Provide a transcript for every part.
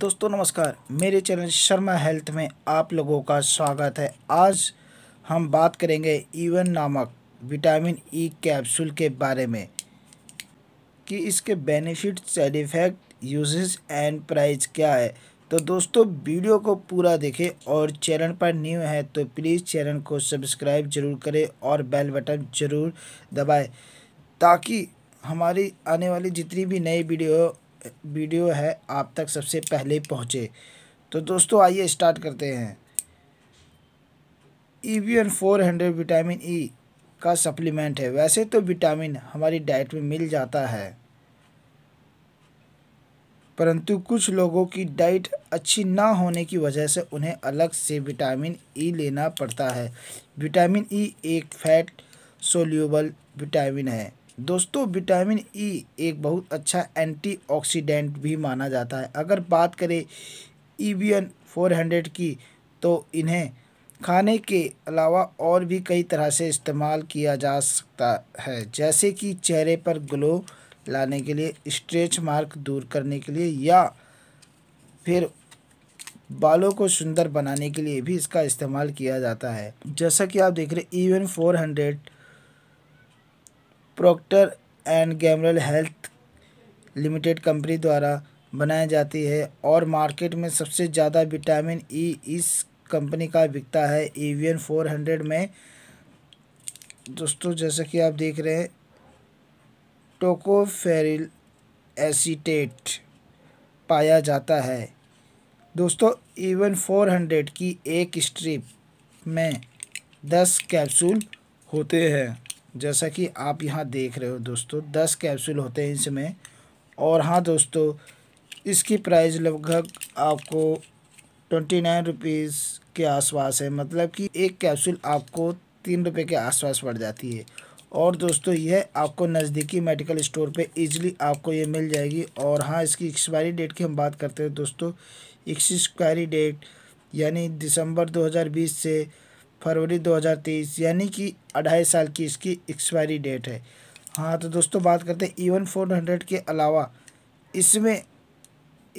दोस्तों नमस्कार मेरे चैनल शर्मा हेल्थ में आप लोगों का स्वागत है आज हम बात करेंगे ईवन नामक विटामिन ई e कैप्सूल के बारे में कि इसके benefit side effect uses and price क्या है तो दोस्तों वीडियो को पूरा देखें और चैनल पर न्यू है तो प्लीज़ चैनल को सब्सक्राइब जरूर करें और बेल बटन ज़रूर दबाएँ ताकि हमारी आने वाली जितनी भी नई वीडियो वीडियो है आप तक सबसे पहले पहुँचे तो दोस्तों आइए स्टार्ट करते हैं Evion four hundred vitamin E का सप्लीमेंट है वैसे तो विटामिन हमारी डाइट में मिल जाता है परंतु कुछ लोगों की डाइट अच्छी ना होने की वजह से उन्हें अलग से विटामिन ई e लेना पड़ता है विटामिन ई e एक फैट सोल्यूबल विटामिन है दोस्तों विटामिन ई e एक बहुत अच्छा एंटीऑक्सीडेंट भी माना जाता है अगर बात करें ईबीएन e 400 की तो इन्हें खाने के अलावा और भी कई तरह से इस्तेमाल किया जा सकता है जैसे कि चेहरे पर ग्लो लाने के लिए स्ट्रेच मार्क दूर करने के लिए या फिर बालों को सुंदर बनाने के लिए भी इसका इस्तेमाल किया जाता है जैसा कि आप देख रहे हैं Evion four hundred Procter and Gamble Health Limited company द्वारा बनाई जाती है और मार्केट में सबसे ज़्यादा विटामिन ई इस कंपनी का बिकता है एवियन फोर हंड्रेड में दोस्तों जैसा कि आप देख रहे हैं टोकोफेरिल एसीटेट पाया जाता है दोस्तों एवन फोर हंड्रेड की एक स्ट्रिप में दस कैप्सूल होते हैं जैसा कि आप यहाँ देख रहे हो दोस्तों दस कैप्सूल होते हैं इसमें और हाँ दोस्तों इसकी प्राइस लगभग आपको ट्वेंटी नाइन रुपीज़ के आसपास है मतलब कि एक कैप्सूल आपको तीन रुपये के आसपास पड़ जाती है और दोस्तों यह आपको नज़दीकी मेडिकल स्टोर पे इजीली आपको ये मिल जाएगी और हाँ इसकी एक्सपायरी डेट की हम बात करते हैं दोस्तों एक्सपायरी डेट यानी दिसंबर दो से फरवरी 2023 यानी कि अढ़ाई साल की इसकी एक्सपायरी डेट है हाँ तो दोस्तों बात करते हैं ईवन फोर हंड्रेड के अलावा इसमें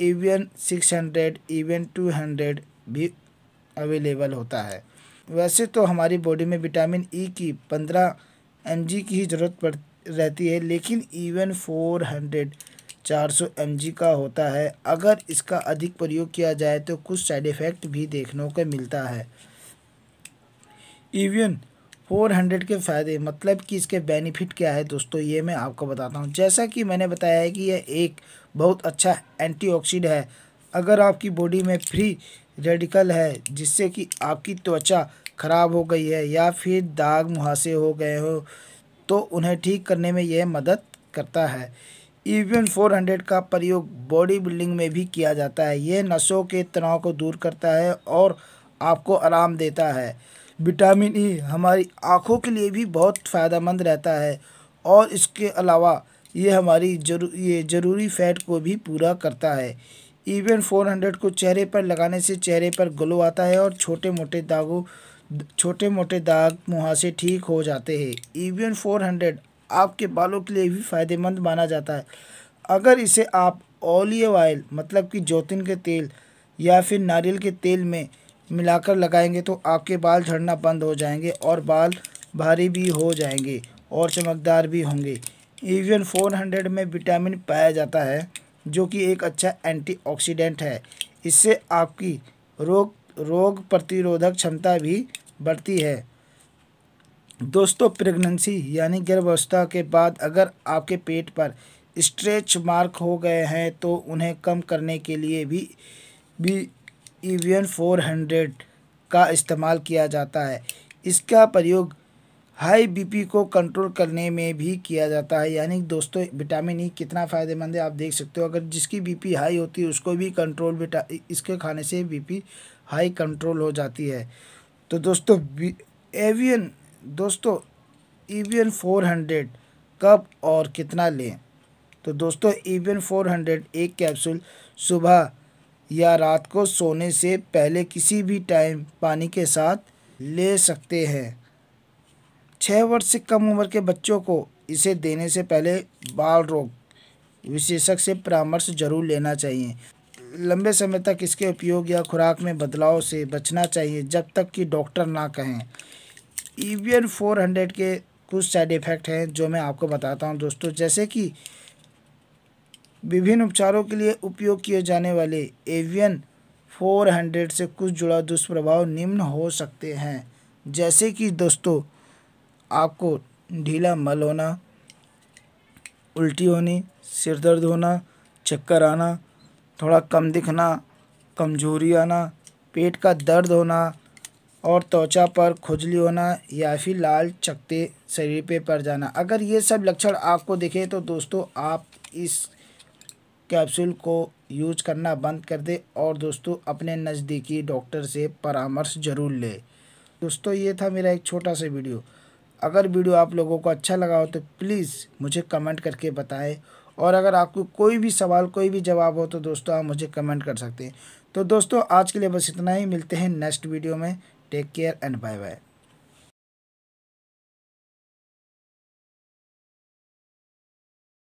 Evion six hundred Evion two hundred भी अवेलेबल होता है वैसे तो हमारी बॉडी में विटामिन ई e की पंद्रह एम की ही ज़रूरत पड़ रहती है लेकिन ईवन फोर हंड्रेड चार सौ एम का होता है अगर इसका अधिक प्रयोग किया जाए तो कुछ साइड इफ़ेक्ट भी देखने को मिलता है इवन फोर हंड्रेड के फ़ायदे मतलब कि इसके बेनिफिट क्या है दोस्तों ये मैं आपको बताता हूँ जैसा कि मैंने बताया है कि यह एक बहुत अच्छा एंटीऑक्सीड है अगर आपकी बॉडी में फ्री रेडिकल है जिससे कि आपकी त्वचा ख़राब हो गई है या फिर दाग मुहासे हो गए हो तो उन्हें ठीक करने में यह मदद करता है इवन 400 का प्रयोग बॉडी बिल्डिंग में भी किया जाता है यह नसों के तनाव को दूर करता है और आपको आराम देता है विटामिन ई e हमारी आँखों के लिए भी बहुत फ़ायदेमंद रहता है और इसके अलावा ये हमारी जरू ये ज़रूरी फैट को भी पूरा करता है इवन फोर हंड्रेड को चेहरे पर लगाने से चेहरे पर ग्लो आता है और छोटे मोटे दागों छोटे मोटे दाग मुहासे ठीक हो जाते हैं इवन फोर हंड्रेड आपके बालों के लिए भी फ़ायदेमंद माना जाता है अगर इसे आप ऑलिव ऑयल मतलब कि जोतिन के तेल या फिर नारियल के तेल में मिलाकर लगाएंगे तो आपके बाल झड़ना बंद हो जाएंगे और बाल भारी भी हो जाएंगे और चमकदार भी होंगे एवियन 400 में विटामिन पाया जाता है जो कि एक अच्छा एंटीऑक्सीडेंट है इससे आपकी रोग रोग प्रतिरोधक क्षमता भी बढ़ती है दोस्तों प्रेगनेंसी यानी गर्भावस्था के बाद अगर आपके पेट पर स्ट्रेच मार्क हो गए हैं तो उन्हें कम करने के लिए भी भी Evion four hundred का इस्तेमाल किया जाता है इसका प्रयोग हाई बीपी को कंट्रोल करने में भी किया जाता है यानी दोस्तों विटामिन ई e कितना फ़ायदेमंद है आप देख सकते हो अगर जिसकी बीपी हाई होती है उसको भी कंट्रोल विटा इसके खाने से बीपी हाई कंट्रोल हो जाती है तो दोस्तों एवियन दोस्तों ईवीएन फोर हंड्रेड कब और कितना लें तो दोस्तों ईवीएन फोर हंड्रेड एक कैप्सूल सुबह या रात को सोने से पहले किसी भी टाइम पानी के साथ ले सकते हैं छः वर्ष से कम उम्र के बच्चों को इसे देने से पहले बाल रोग विशेषज्ञ से परामर्श जरूर लेना चाहिए लंबे समय तक इसके उपयोग या खुराक में बदलाव से बचना चाहिए जब तक कि डॉक्टर ना कहें ईवीएन 400 के कुछ साइड इफ़ेक्ट हैं जो मैं आपको बताता हूँ दोस्तों जैसे कि विभिन्न उपचारों के लिए उपयोग किए जाने वाले एवियन 400 से कुछ जुड़ा दुष्प्रभाव निम्न हो सकते हैं जैसे कि दोस्तों आपको ढीला मल होना उल्टी होनी सिर दर्द होना चक्कर आना थोड़ा कम दिखना कमजोरी आना पेट का दर्द होना और त्वचा पर खुजली होना या फिर लाल चकते शरीर पे पड़ जाना अगर ये सब लक्षण आपको दिखे तो दोस्तों आप इस कैप्सूल को यूज करना बंद कर दे और दोस्तों अपने नज़दीकी डॉक्टर से परामर्श ज़रूर ले दोस्तों ये था मेरा एक छोटा सा वीडियो अगर वीडियो आप लोगों को अच्छा लगा हो तो प्लीज़ मुझे कमेंट करके बताएं और अगर आपको कोई भी सवाल कोई भी जवाब हो तो दोस्तों आप मुझे कमेंट कर सकते हैं तो दोस्तों आज के लिए बस इतना ही मिलते हैं नेक्स्ट वीडियो में take care and bye bye